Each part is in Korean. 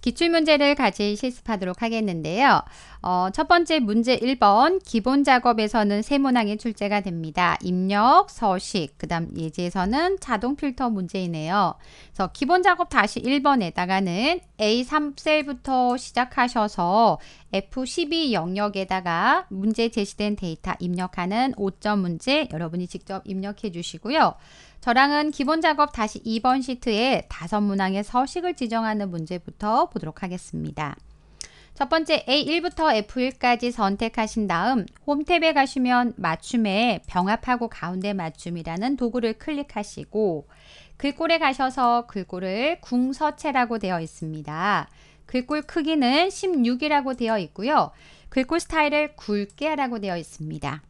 기출문제를 같이 실습하도록 하겠는데요. 어, 첫 번째 문제 1번 기본 작업에서는 세 문항이 출제가 됩니다. 입력, 서식, 그 다음 예제에서는 자동 필터 문제이네요. 그래서 기본 작업 다시 1번에다가는 A3셀부터 시작하셔서 F12 영역에다가 문제 제시된 데이터 입력하는 5점 문제 여러분이 직접 입력해 주시고요. 저랑은 기본 작업 다시 2번 시트에 다섯 문항의 서식을 지정하는 문제부터 보도록 하겠습니다. 첫 번째 A1부터 F1까지 선택하신 다음 홈 탭에 가시면 맞춤에 병합하고 가운데 맞춤이라는 도구를 클릭하시고 글꼴에 가셔서 글꼴을 궁서체라고 되어 있습니다. 글꼴 크기는 16이라고 되어 있고요. 글꼴 스타일을 굵게 라고 되어 있습니다.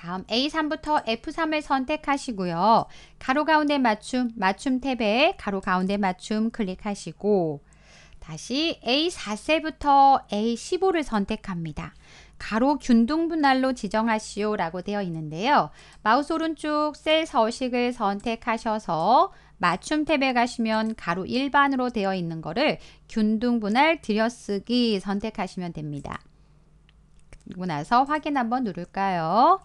다음 A3부터 F3을 선택하시고요. 가로 가운데 맞춤, 맞춤 탭에 가로 가운데 맞춤 클릭하시고 다시 A4세부터 A15를 선택합니다. 가로 균등 분할로 지정하시오 라고 되어 있는데요. 마우스 오른쪽 셀 서식을 선택하셔서 맞춤 탭에 가시면 가로 일반으로 되어 있는 거를 균등 분할 들여쓰기 선택하시면 됩니다. 그리고 나서 확인 한번 누를까요?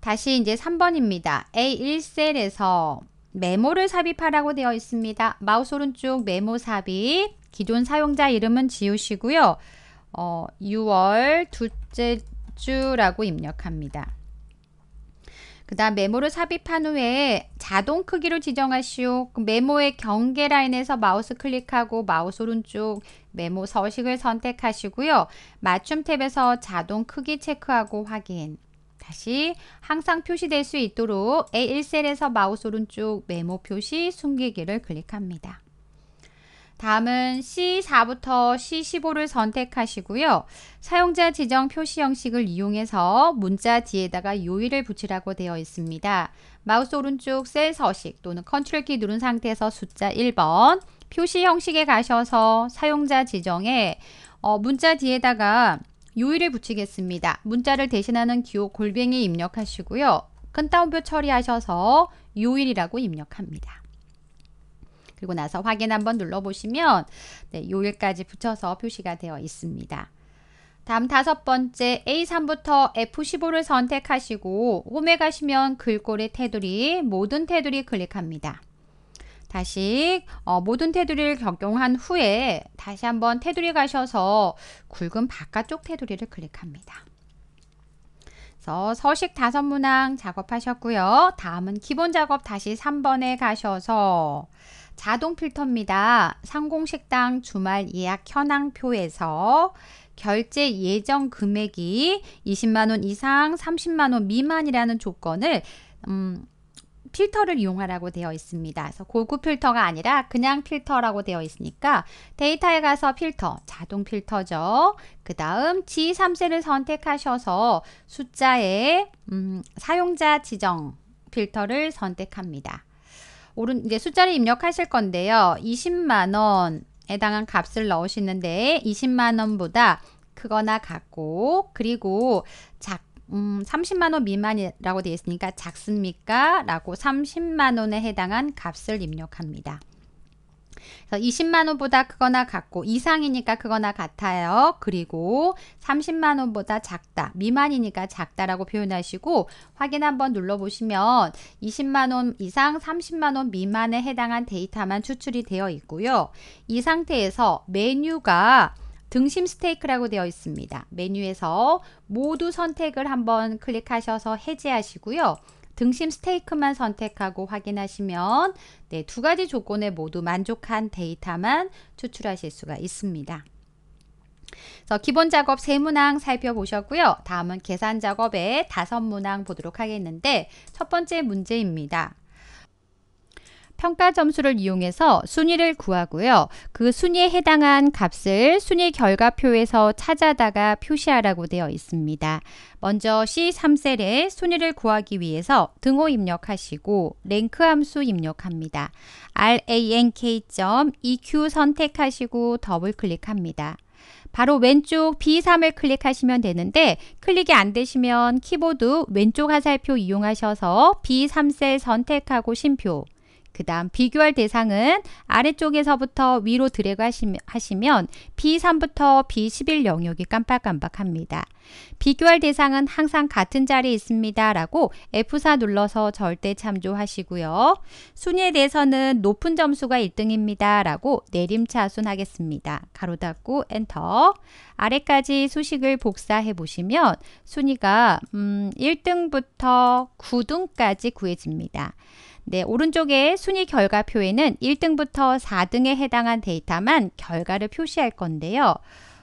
다시 이제 3번입니다. A1셀에서 메모를 삽입하라고 되어 있습니다. 마우스 오른쪽 메모 삽입, 기존 사용자 이름은 지우시고요. 어, 6월 둘째 주라고 입력합니다. 그 다음 메모를 삽입한 후에 자동 크기로 지정하시오. 메모의 경계 라인에서 마우스 클릭하고 마우스 오른쪽 메모 서식을 선택하시고요. 맞춤 탭에서 자동 크기 체크하고 확인. 다시 항상 표시될 수 있도록 A1셀에서 마우스 오른쪽 메모 표시 숨기기를 클릭합니다. 다음은 C4부터 C15를 선택하시고요. 사용자 지정 표시 형식을 이용해서 문자 뒤에다가 요일을 붙이라고 되어 있습니다. 마우스 오른쪽 셀 서식 또는 컨트롤 키 누른 상태에서 숫자 1번 표시 형식에 가셔서 사용자 지정에 어, 문자 뒤에다가 요일을 붙이겠습니다. 문자를 대신하는 기호 골뱅이 입력하시고요. 큰 따옴표 처리하셔서 요일이라고 입력합니다. 그리고 나서 확인 한번 눌러보시면 네, 요일까지 붙여서 표시가 되어 있습니다. 다음 다섯 번째 A3부터 F15를 선택하시고 홈에 가시면 글꼴의 테두리 모든 테두리 클릭합니다. 다시 어, 모든 테두리를 적용한 후에 다시 한번 테두리 가셔서 굵은 바깥쪽 테두리를 클릭합니다. 그래서 서식 다섯 문항 작업하셨고요. 다음은 기본 작업 다시 3번에 가셔서 자동 필터입니다. 상공식당 주말 예약 현황표에서 결제 예정 금액이 20만원 이상 30만원 미만이라는 조건을 음, 필터를 이용하라고 되어 있습니다. 그래서 고급 필터가 아니라 그냥 필터라고 되어 있으니까 데이터에 가서 필터, 자동 필터죠. 그 다음 G3셀을 선택하셔서 숫자에 음, 사용자 지정 필터를 선택합니다. 오른 이제 숫자를 입력하실 건데요. 20만 원에 해당한 값을 넣으시는데 20만 원보다 크거나 같고 그리고 작 음, 30만 원 미만이라고 되어 있으니까 작습니까? 라고 30만 원에 해당한 값을 입력합니다. 그래서 20만 원보다 크거나 같고 이상이니까 크거나 같아요. 그리고 30만 원보다 작다, 미만이니까 작다라고 표현하시고 확인 한번 눌러보시면 20만 원 이상, 30만 원 미만에 해당한 데이터만 추출이 되어 있고요. 이 상태에서 메뉴가 등심 스테이크라고 되어 있습니다. 메뉴에서 모두 선택을 한번 클릭하셔서 해제하시고요. 등심 스테이크만 선택하고 확인하시면 네, 두 가지 조건에 모두 만족한 데이터만 추출하실 수가 있습니다. 그래서 기본 작업 세문항 살펴보셨고요. 다음은 계산 작업의 다섯 문항 보도록 하겠는데 첫 번째 문제입니다. 평가 점수를 이용해서 순위를 구하고요. 그 순위에 해당한 값을 순위 결과표에서 찾아다가 표시하라고 되어 있습니다. 먼저 C3셀에 순위를 구하기 위해서 등호 입력하시고 랭크 함수 입력합니다. rank.eq 선택하시고 더블 클릭합니다. 바로 왼쪽 B3을 클릭하시면 되는데 클릭이 안 되시면 키보드 왼쪽 화살표 이용하셔서 B3셀 선택하고 심표 그 다음 비교할 대상은 아래쪽에서부터 위로 드래그 하시면 B3부터 B11 영역이 깜빡깜빡합니다. 비교할 대상은 항상 같은 자리에 있습니다. 라고 F4 눌러서 절대 참조하시고요. 순위에 대해서는 높은 점수가 1등입니다. 라고 내림차순 하겠습니다. 가로 닫고 엔터 아래까지 수식을 복사해 보시면 순위가 음, 1등부터 9등까지 구해집니다. 네, 오른쪽에 순위 결과표에는 1등부터 4등에 해당한 데이터만 결과를 표시할 건데요.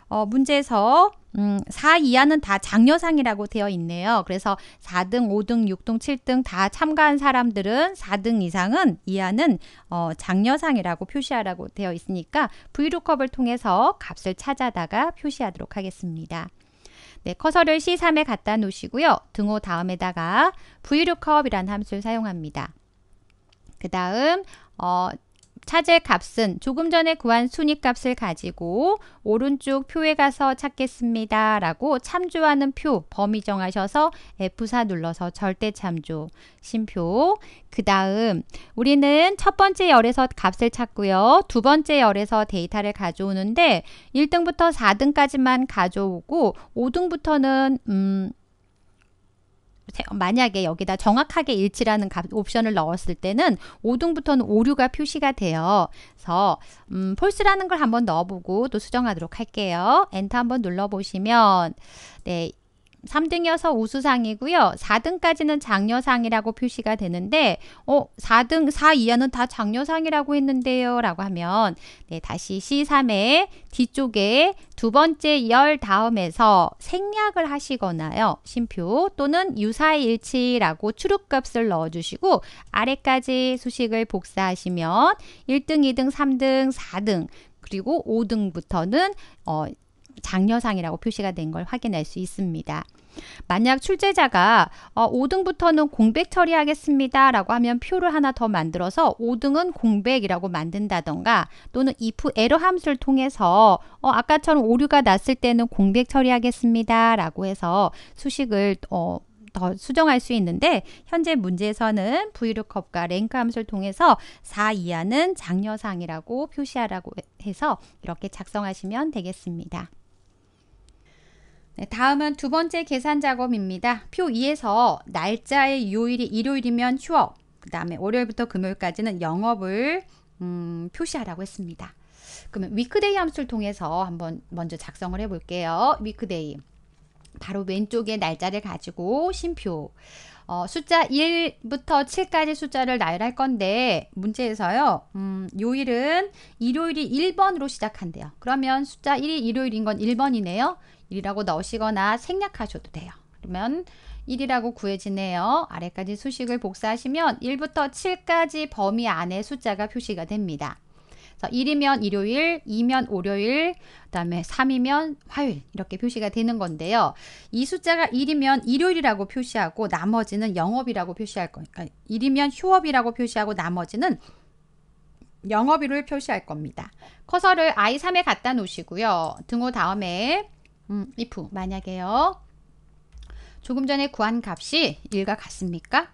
어, 문제에서 음, 4 이하는 다 장려상이라고 되어 있네요. 그래서 4등, 5등, 6등, 7등 다 참가한 사람들은 4등 이상은 이하는 어, 장려상이라고 표시하라고 되어 있으니까 v l o o 을 통해서 값을 찾아다가 표시하도록 하겠습니다. 네, 커서를 C3에 갖다 놓으시고요. 등호 다음에다가 v l o o 이라 함수를 사용합니다. 그 다음 어, 찾을 값은 조금 전에 구한 순위값을 가지고 오른쪽 표에 가서 찾겠습니다. 라고 참조하는 표 범위 정하셔서 F4 눌러서 절대 참조 심표 그 다음 우리는 첫 번째 열에서 값을 찾고요. 두 번째 열에서 데이터를 가져오는데 1등부터 4등까지만 가져오고 5등부터는 음 만약에 여기다 정확하게 일치라는 값, 옵션을 넣었을 때는 5등부터는 오류가 표시가 돼요. 그래서 음, 폴스라는 걸 한번 넣어보고 또 수정하도록 할게요. 엔터 한번 눌러보시면 네 3등 이어서 우수상이고요. 4등까지는 장려상이라고 표시가 되는데 어 4등 4 이하는 다 장려상이라고 했는데요. 라고 하면 네 다시 C3의 뒤쪽에 두 번째 열 다음에서 생략을 하시거나요. 심표 또는 유사일치라고 추룩값을 넣어주시고 아래까지 수식을 복사하시면 1등, 2등, 3등, 4등 그리고 5등부터는 어, 장려상이라고 표시가 된 걸 확인할 수 있습니다. 만약 출제자가 어, 5등부터는 공백 처리하겠습니다 라고 하면 표를 하나 더 만들어서 5등은 공백이라고 만든다던가 또는 if 에러 함수를 통해서 어, 아까처럼 오류가 났을 때는 공백 처리하겠습니다 라고 해서 수식을 어, 더 수정할 수 있는데 현재 문제에서는 v l o o 과 랭크 함수를 통해서 4 이하는 장려상이라고 표시하라고 해서 이렇게 작성하시면 되겠습니다. 네, 다음은 두 번째 계산 작업입니다. 표 2에서 날짜의 요일이 일요일이면 휴업, 그 다음에 월요일부터 금요일까지는 영업을 음, 표시하라고 했습니다. 그러면 위크데이 함수를 통해서 한번 먼저 작성을 해 볼게요. 위크데이 바로 왼쪽에 날짜를 가지고 심표 어, 숫자 1부터 7까지 숫자를 나열할 건데 문제에서요. 음, 요일은 일요일이 1번으로 시작한대요. 그러면 숫자 1이 일요일인 건 1번이네요. 1이라고 넣으시거나 생략하셔도 돼요. 그러면 1이라고 구해지네요. 아래까지 수식을 복사하시면 1부터 7까지 범위 안에 숫자가 표시가 됩니다. 1이면 일요일, 2면 월요일, 그다음에 3이면 화요일 이렇게 표시가 되는 건데요. 이 숫자가 1이면 일요일이라고 표시하고 나머지는 영업이라고 표시할 거니까 그러니까 1이면 휴업이라고 표시하고 나머지는 영업일을 표시할 겁니다. 커서를 I3에 갖다 놓으시고요. 등호 다음에 음, if 만약에요. 조금 전에 구한 값이 1과 같습니까?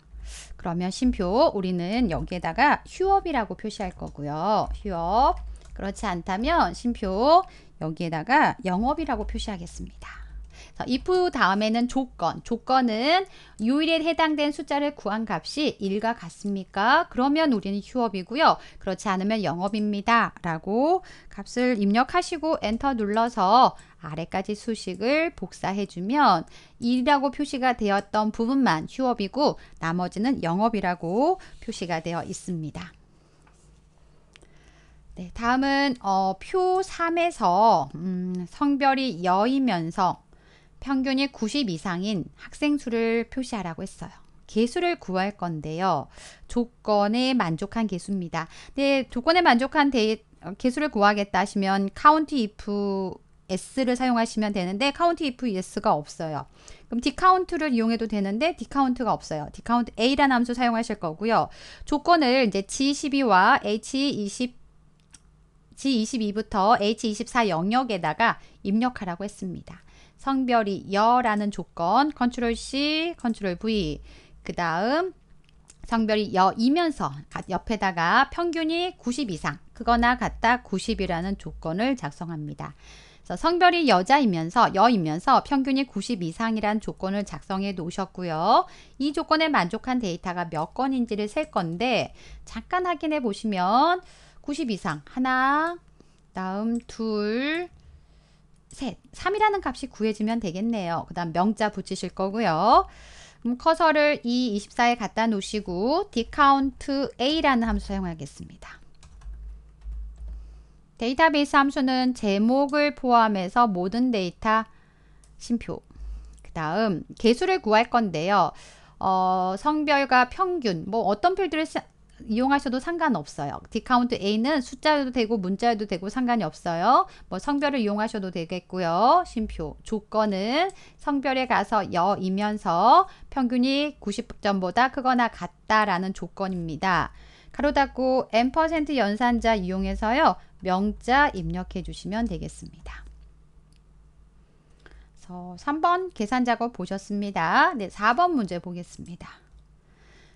그러면 심표 우리는 여기에다가 휴업이라고 표시할 거고요. 휴업. 그렇지 않다면 심표 여기에다가 영업이라고 표시하겠습니다. 어, if 다음에는 조건, 조건은 유일에 해당된 숫자를 구한 값이 1과 같습니까? 그러면 우리는 휴업이고요. 그렇지 않으면 영업입니다. 라고 값을 입력하시고 엔터 눌러서 아래까지 수식을 복사해주면 1이라고 표시가 되었던 부분만 휴업이고 나머지는 영업이라고 표시가 되어 있습니다. 네, 다음은 어, 표 3에서 음, 성별이 여이면서 평균이 90 이상인 학생 수를 표시하라고 했어요. 개수를 구할 건데요. 조건에 만족한 개수입니다. 근 네, 조건에 만족한 데, 어, 개수를 구하겠다 하시면 카운티 if s를 사용하시면 되는데 카운티 if s 가 없어요. 그럼 디카운트를 이용해도 되는데 디카운트가 없어요. 디카운트 a라는 함수 사용하실 거고요. 조건을 이제 g12와 h20 G22부터 H24 영역에다가 입력하라고 했습니다. 성별이 여라는 조건 컨트롤 C, 컨트롤 V 그 다음 성별이 여이면서 옆에다가 평균이 90 이상 그거나 같다 90이라는 조건을 작성합니다. 그래서 성별이 여자이면서 여이면서 평균이 90 이상이란 조건을 작성해 놓으셨고요. 이 조건에 만족한 데이터가 몇 건인지를 셀 건데 잠깐 확인해 보시면 90 이상 하나 다음 둘 셋. 3이라는 값이 구해지면 되겠네요. 그 다음 명자 붙이실 거고요. 그럼 커서를 이 24에 갖다 놓으시고 디카운트 a라는 함수 사용하겠습니다. 데이터베이스 함수는 제목을 포함해서 모든 데이터 심표 그 다음 개수를 구할 건데요. 어, 성별과 평균 뭐 어떤 필드를 이용하셔도 상관없어요. 디카운트 A는 숫자여도 되고 문자여도 되고 상관이 없어요. 뭐 성별을 이용하셔도 되겠고요. 심표 조건은 성별에 가서 여이면서 평균이 90점보다 크거나 같다라는 조건입니다. 가로 닫고 n% 연산자 이용해서요. 명자 입력해 주시면 되겠습니다. 3번 계산 작업 보셨습니다. 네, 4번 문제 보겠습니다.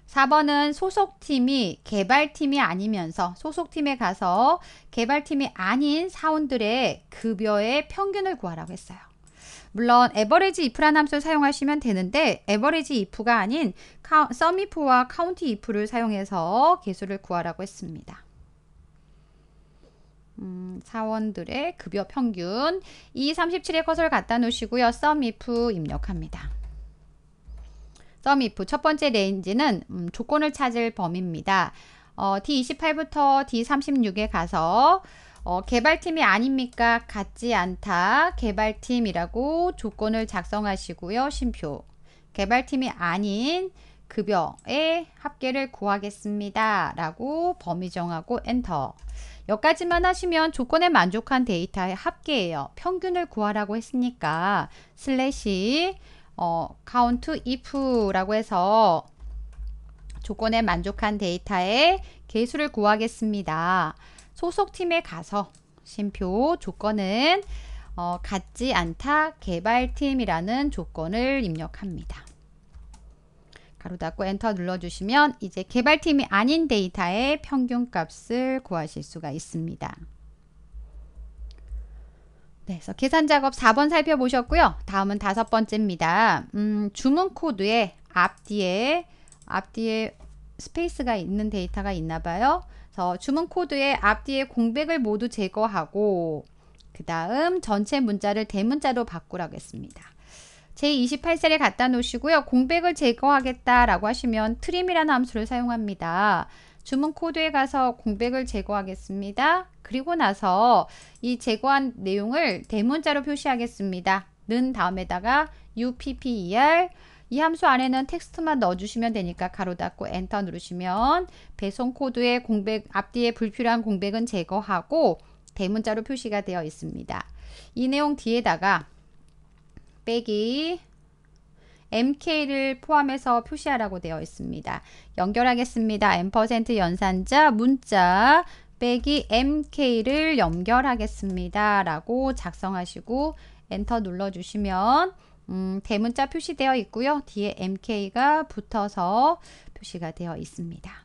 4번은 소속팀이 개발팀이 아니면서 소속팀에 가서 개발팀이 아닌 사원들의 급여의 평균을 구하라고 했어요. 물론 에버리지 if라는 함수를 사용하시면 되는데 에버리지 if가 아닌 썸 if와 카운티 if를 사용해서 개수를 구하라고 했습니다. 음, 사원들의 급여 평균 이3 7의 커서를 갖다 놓으시고요. 썸 if 입력합니다. 썸 if 첫 번째 레인지는 음, 조건을 찾을 범위입니다. 어, D28부터 D36에 가서 어, 개발팀이 아닙니까? 같지 않다. 개발팀이라고 조건을 작성하시고요. 심표. 개발팀이 아닌 급여의 합계를 구하겠습니다. 라고 범위 정하고 엔터. 여기까지만 하시면 조건에 만족한 데이터의 합계예요. 평균을 구하라고 했으니까 슬래시 어, count if라고 해서 조건에 만족한 데이터의 개수를 구하겠습니다. 소속팀에 가서 심표 조건은 어, 같지 않다 개발팀이라는 조건을 입력합니다. 가로 닫고 엔터 눌러주시면 이제 개발팀이 아닌 데이터의 평균값을 구하실 수가 있습니다. 네, 그래서 계산 작업 4번 살펴보셨고요. 다음은 다섯 번째입니다. 음, 주문 코드에 앞뒤에 앞뒤에 스페이스가 있는 데이터가 있나 봐요. 그래서 주문 코드에 앞뒤에 공백을 모두 제거하고 그 다음 전체 문자를 대문자로 바꾸라고 했습니다. 제28셀에 갖다 놓으시고요. 공백을 제거하겠다라고 하시면 트림이라는 함수를 사용합니다. 주문 코드에 가서 공백을 제거하겠습니다. 그리고 나서 이 제거한 내용을 대문자로 표시하겠습니다. 는 다음에다가 UPPER 이 함수 안에는 텍스트만 넣어주시면 되니까 가로 닫고 엔터 누르시면 배송 코드의 공백 앞뒤에 불필요한 공백은 제거하고 대문자로 표시가 되어 있습니다. 이 내용 뒤에다가 빼기 MK를 포함해서 표시하라고 되어 있습니다. 연결하겠습니다. M% 연산자 문자 빼기 MK를 연결하겠습니다. 라고 작성하시고 엔터 눌러주시면 음, 대문자 표시되어 있고요. 뒤에 MK가 붙어서 표시가 되어 있습니다.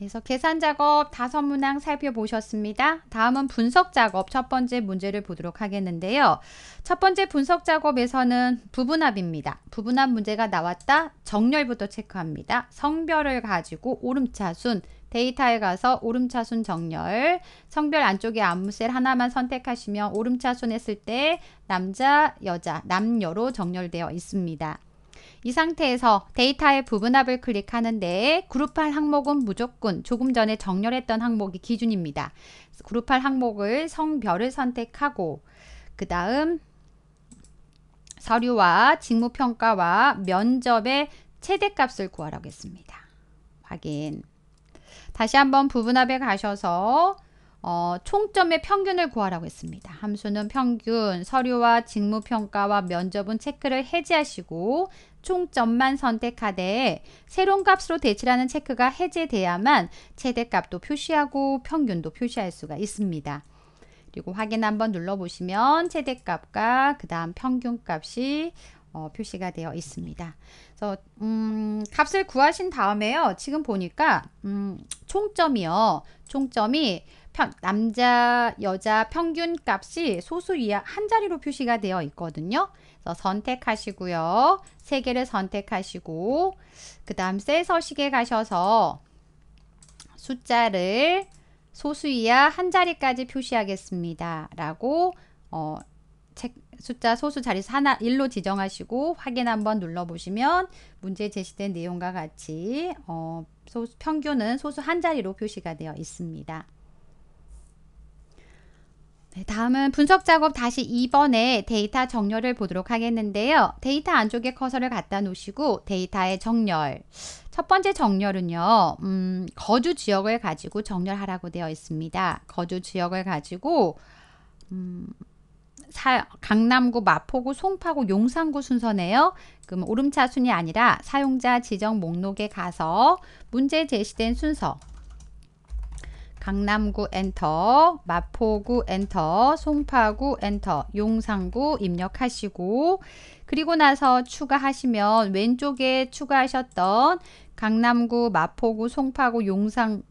그래서 계산 작업 다섯 문항 살펴보셨습니다. 다음은 분석 작업 첫 번째 문제를 보도록 하겠는데요. 첫 번째 분석 작업에서는 부분합입니다. 부분합 문제가 나왔다. 정렬부터 체크합니다. 성별을 가지고 오름차순 데이터에 가서 오름차순 정렬, 성별 안쪽에 암무셀 하나만 선택하시면 오름차순 했을 때 남자, 여자, 남녀로 정렬되어 있습니다. 이 상태에서 데이터의 부분합을 클릭하는데 그룹할 항목은 무조건 조금 전에 정렬했던 항목이 기준입니다. 그룹할 항목을 성별을 선택하고 그 다음 서류와 직무평가와 면접의 최대값을 구하라고 했습니다. 확인 다시 한번 부분합에 가셔서 어, 총점의 평균을 구하라고 했습니다. 함수는 평균, 서류와 직무평가와 면접은 체크를 해제하시고 총점만 선택하되 새로운 값으로 대체하는 체크가 해제돼야만 최대값도 표시하고 평균도 표시할 수가 있습니다. 그리고 확인 한번 눌러보시면 최대값과 그 다음 평균값이 어, 표시가 되어 있습니다. 그래서 음, 값을 구하신 다음에요. 지금 보니까 음, 총점이요. 총점이 편, 남자, 여자 평균 값이 소수 이하 한 자리로 표시가 되어 있거든요. 그래서 선택하시고요. 세 개를 선택하시고, 그 다음 셀 서식에 가셔서 숫자를 소수 이하 한 자리까지 표시하겠습니다. 라고, 어, 책, 숫자 소수 자리수 하나 1로 지정하시고 확인 한번 눌러보시면 문제 제시된 내용과 같이 어, 소수, 평균은 소수 한 자리로 표시가 되어 있습니다. 네, 다음은 분석 작업 다시 2번에 데이터 정렬을 보도록 하겠는데요. 데이터 안쪽에 커서를 갖다 놓으시고 데이터의 정렬. 첫 번째 정렬은요. 음, 거주 지역을 가지고 정렬하라고 되어 있습니다. 거주 지역을 가지고 음, 사, 강남구, 마포구, 송파구, 용산구 순서네요. 그럼 오름차순이 아니라 사용자 지정 목록에 가서 문제 제시된 순서 강남구 엔터, 마포구 엔터, 송파구 엔터, 용산구 입력하시고 그리고 나서 추가하시면 왼쪽에 추가하셨던 강남구, 마포구, 송파구, 용산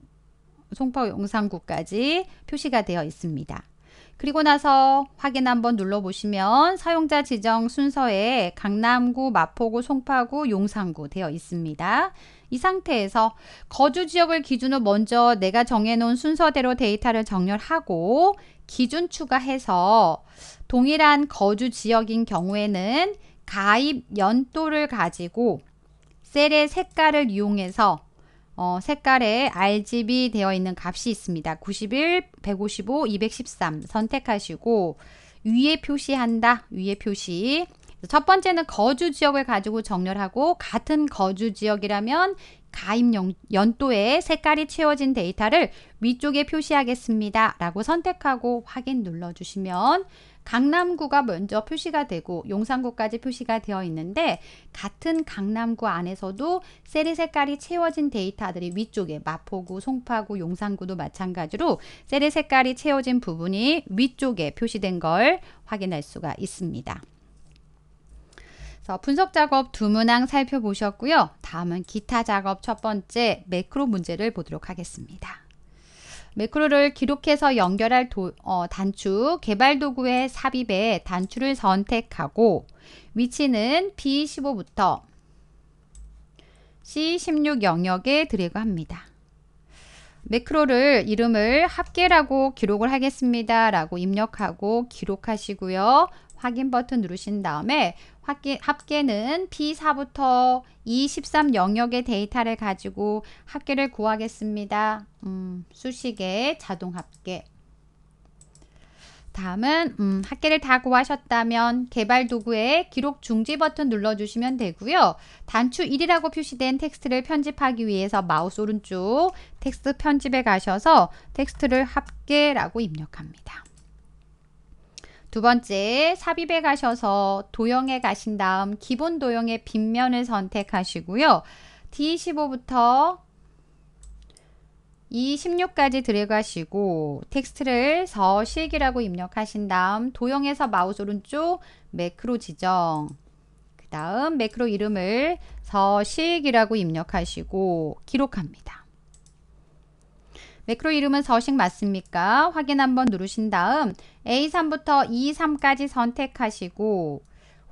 송파구 용산구까지 표시가 되어 있습니다. 그리고 나서 확인 한번 눌러보시면 사용자 지정 순서에 강남구, 마포구, 송파구, 용산구 되어 있습니다. 이 상태에서 거주 지역을 기준으로 먼저 내가 정해놓은 순서대로 데이터를 정렬하고 기준 추가해서 동일한 거주 지역인 경우에는 가입 연도를 가지고 셀의 색깔을 이용해서 어, 색깔에 RGB 되어 있는 값이 있습니다. 91, 155, 213 선택하시고 위에 표시한다. 위에 표시. 첫 번째는 거주 지역을 가지고 정렬하고 같은 거주 지역이라면 가입 연도에 색깔이 채워진 데이터를 위쪽에 표시하겠습니다. 라고 선택하고 확인 눌러주시면 강남구가 먼저 표시가 되고 용산구까지 표시가 되어 있는데 같은 강남구 안에서도 셀의 색깔이 채워진 데이터들이 위쪽에 마포구, 송파구, 용산구도 마찬가지로 셀의 색깔이 채워진 부분이 위쪽에 표시된 걸 확인할 수가 있습니다. 그래서 분석 작업 두 문항 살펴보셨고요. 다음은 기타 작업 첫 번째 매크로 문제를 보도록 하겠습니다. 매크로를 기록해서 연결할 도, 어, 단추 개발 도구의 삽입에 단추를 선택하고 위치는 B15부터 C16 영역에 드래그합니다. 매크로를 이름을 합계라고 기록을 하겠습니다. 라고 입력하고 기록하시고요. 확인 버튼 누르신 다음에 합계, 합계는 P4부터 E13 영역의 데이터를 가지고 합계를 구하겠습니다. 음, 수식의 자동 합계. 다음은 음, 학계를 다 구하셨다면 개발 도구에 기록 중지 버튼 눌러주시면 되고요. 단추 1이라고 표시된 텍스트를 편집하기 위해서 마우스 오른쪽 텍스트 편집에 가셔서 텍스트를 합계라고 입력합니다. 두 번째, 삽입에 가셔서 도형에 가신 다음 기본 도형의 빗면을 선택하시고요. D15부터 E16까지 들어가시고 텍스트를 서식이라고 입력하신 다음 도형에서 마우스 오른쪽 매크로 지정 그 다음 매크로 이름을 서식이라고 입력하시고 기록합니다. 매크로 이름은 서식 맞습니까? 확인 한번 누르신 다음 A3부터 E3까지 선택하시고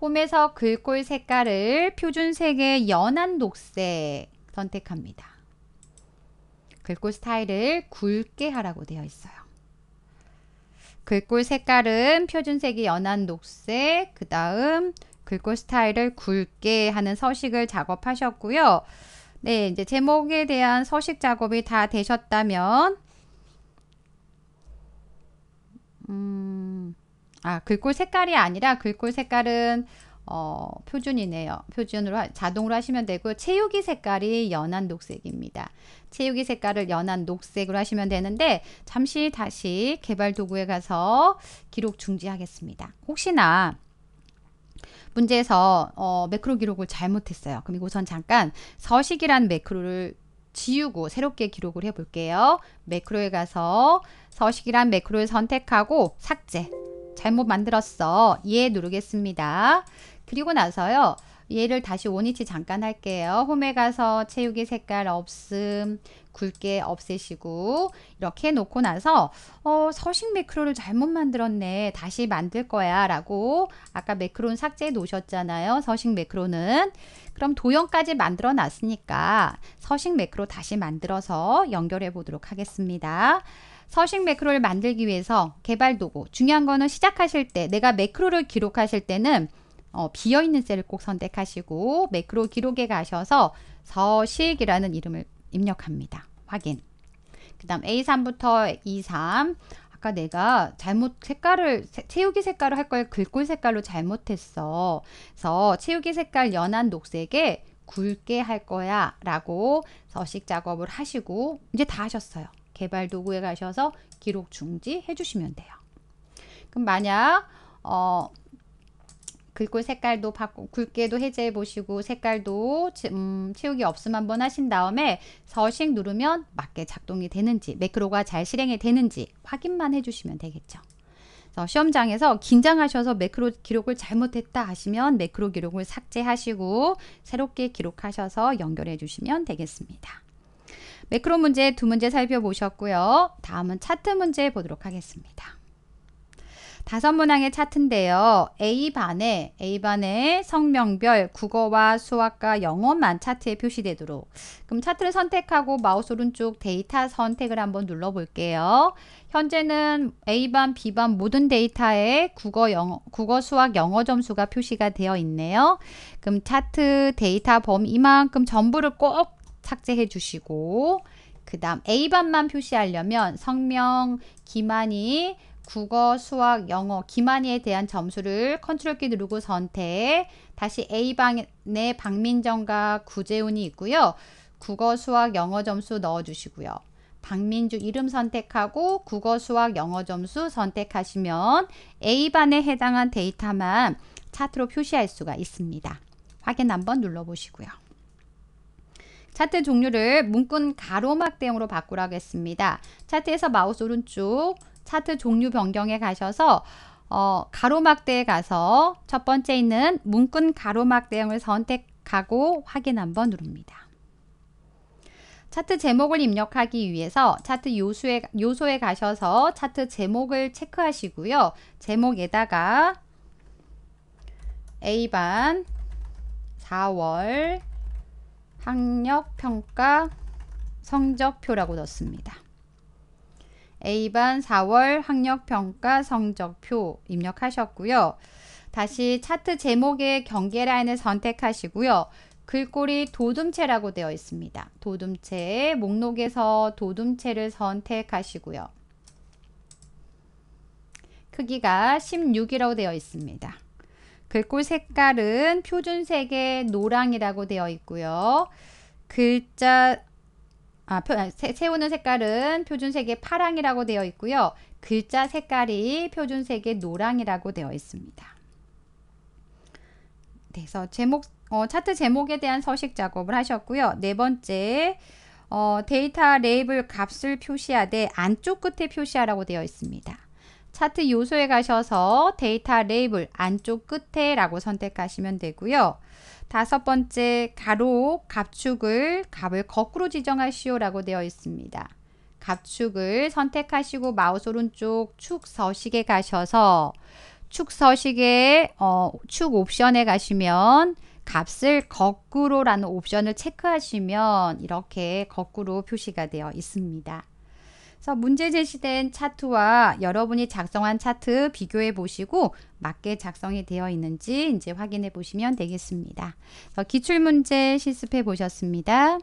홈에서 글꼴 색깔을 표준색의 연한 녹색 선택합니다. 글꼴 스타일을 굵게 하라고 되어 있어요. 글꼴 색깔은 표준색의 연한 녹색, 그 다음 글꼴 스타일을 굵게 하는 서식을 작업하셨고요. 네, 이제 제목에 대한 서식 작업이 다 되셨다면 음, 아, 글꼴 색깔이 아니라 글꼴 색깔은 어, 표준이네요. 표준으로 하, 자동으로 하시면 되고 채우기 색깔이 연한 녹색입니다. 채우기 색깔을 연한 녹색으로 하시면 되는데 잠시 다시 개발 도구에 가서 기록 중지하겠습니다. 혹시나 문제에서 어, 매크로 기록을 잘못했어요. 그럼 이선 잠깐 서식이란 매크로를 지우고 새롭게 기록을 해볼게요. 매크로에 가서 서식이란 매크로를 선택하고 삭제. 잘못 만들었어. 예 누르겠습니다. 그리고 나서요. 얘를 다시 원위치 잠깐 할게요. 홈에 가서 채우기 색깔 없음 굵게 없애시고 이렇게 놓고 나서 어, 서식 매크로를 잘못 만들었네 다시 만들 거야 라고 아까 매크로는 삭제해 놓으셨잖아요 서식 매크로는 그럼 도형까지 만들어 놨으니까 서식 매크로 다시 만들어서 연결해 보도록 하겠습니다 서식 매크로를 만들기 위해서 개발 도구 중요한 거는 시작하실 때 내가 매크로를 기록하실 때는 어, 비어있는 셀을 꼭 선택하시고 매크로 기록에 가셔서 서식이라는 이름을 입력합니다. 확인. 그 다음 A3부터 E3 아까 내가 잘못 색깔을 채우기 색깔을 할걸 글꼴 색깔로 잘못했어. 그래서 채우기 색깔 연한 녹색에 굵게 할 거야 라고 서식 작업을 하시고 이제 다 하셨어요. 개발 도구에 가셔서 기록 중지 해주시면 돼요. 그럼 만약 어, 글꼴 색깔도 바꾸, 굵게도 해제해 보시고 색깔도 음, 채우기 없음 한번 하신 다음에 서식 누르면 맞게 작동이 되는지 매크로가 잘 실행이 되는지 확인만 해주시면 되겠죠. 시험장에서 긴장하셔서 매크로 기록을 잘못했다 하시면 매크로 기록을 삭제하시고 새롭게 기록하셔서 연결해 주시면 되겠습니다. 매크로 문제 두 문제 살펴보셨고요. 다음은 차트 문제 보도록 하겠습니다. 다섯 문항의 차트인데요. A반에 A반에 성명별 국어와 수학과 영어만 차트에 표시되도록 그럼 차트를 선택하고 마우스 오른쪽 데이터 선택을 한번 눌러볼게요. 현재는 A반, B반 모든 데이터에 국어, 영어, 국어, 수학, 영어 점수가 표시가 되어 있네요. 그럼 차트 데이터 범 이만큼 전부를 꼭 삭제해 주시고 그 다음 A반만 표시하려면 성명, 기만이 국어, 수학, 영어, 기만이에 대한 점수를 컨트롤 키 누르고 선택. 다시 A방에 박민정과 구재훈이 있고요. 국어, 수학, 영어 점수 넣어주시고요. 박민주 이름 선택하고 국어, 수학, 영어 점수 선택하시면 A반에 해당한 데이터만 차트로 표시할 수가 있습니다. 확인 한번 눌러보시고요. 차트 종류를 문군 가로막 대용으로 바꾸라고 했습니다. 차트에서 마우스 오른쪽 차트 종류 변경에 가셔서 어, 가로막대에 가서 첫 번째 있는 문근 가로막 대형을 선택하고 확인 한번 누릅니다. 차트 제목을 입력하기 위해서 차트 요소에, 요소에 가셔서 차트 제목을 체크하시고요. 제목에다가 A반 4월 학력평가 성적표라고 넣습니다. A반 4월 학력평가 성적표 입력하셨고요. 다시 차트 제목의 경계라인을 선택하시고요. 글꼴이 도둠체라고 되어 있습니다. 도둠체 목록에서 도둠체를 선택하시고요. 크기가 16이라고 되어 있습니다. 글꼴 색깔은 표준색의 노랑이라고 되어 있고요. 글자 아, 표, 세, 아, 세우는 색깔은 표준색의 파랑이라고 되어 있고요. 글자 색깔이 표준색의 노랑이라고 되어 있습니다. 그래서 제목 어, 차트 제목에 대한 서식 작업을 하셨고요. 네 번째 어, 데이터 레이블 값을 표시하되 안쪽 끝에 표시하라고 되어 있습니다. 차트 요소에 가셔서 데이터 레이블 안쪽 끝에 라고 선택하시면 되고요. 다섯 번째, 가로, 갑축을, 값을 거꾸로 지정하시오라고 되어 있습니다. 갑축을 선택하시고 마우스 오른쪽 축 서식에 가셔서 축 서식에 어, 축 옵션에 가시면 값을 거꾸로라는 옵션을 체크하시면 이렇게 거꾸로 표시가 되어 있습니다. 그래서 문제 제시된 차트와 여러분이 작성한 차트 비교해 보시고 맞게 작성이 되어 있는지 이제 확인해 보시면 되겠습니다. 기출문제 실습해 보셨습니다.